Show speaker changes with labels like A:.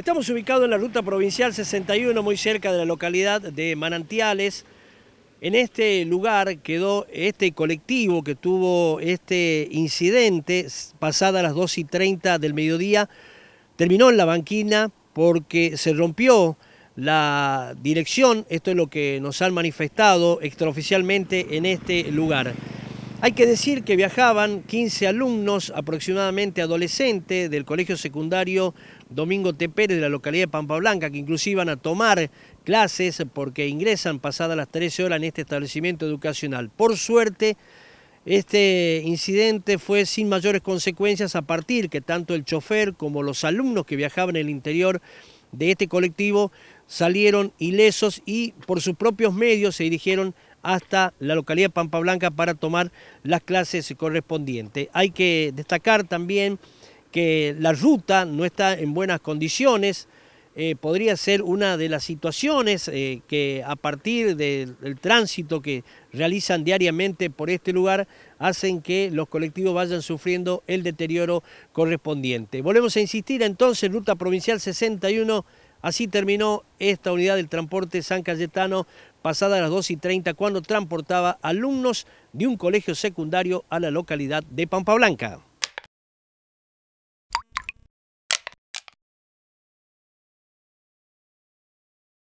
A: Estamos ubicados en la ruta provincial 61, muy cerca de la localidad de Manantiales. En este lugar quedó este colectivo que tuvo este incidente pasada las 2 y 30 del mediodía. Terminó en la banquina porque se rompió la dirección. Esto es lo que nos han manifestado extraoficialmente en este lugar. Hay que decir que viajaban 15 alumnos aproximadamente adolescentes del colegio secundario Domingo T. de la localidad de Pampa Blanca, que inclusive iban a tomar clases porque ingresan pasadas las 13 horas en este establecimiento educacional. Por suerte, este incidente fue sin mayores consecuencias a partir que tanto el chofer como los alumnos que viajaban en el interior de este colectivo salieron ilesos y por sus propios medios se dirigieron hasta la localidad Pampa Blanca para tomar las clases correspondientes. Hay que destacar también que la ruta no está en buenas condiciones, eh, podría ser una de las situaciones eh, que a partir del tránsito que realizan diariamente por este lugar hacen que los colectivos vayan sufriendo el deterioro correspondiente. Volvemos a insistir entonces, ruta provincial 61 Así terminó esta unidad del transporte San Cayetano pasada a las 2 y 30 cuando transportaba alumnos de un colegio secundario a la localidad de Pampa Blanca.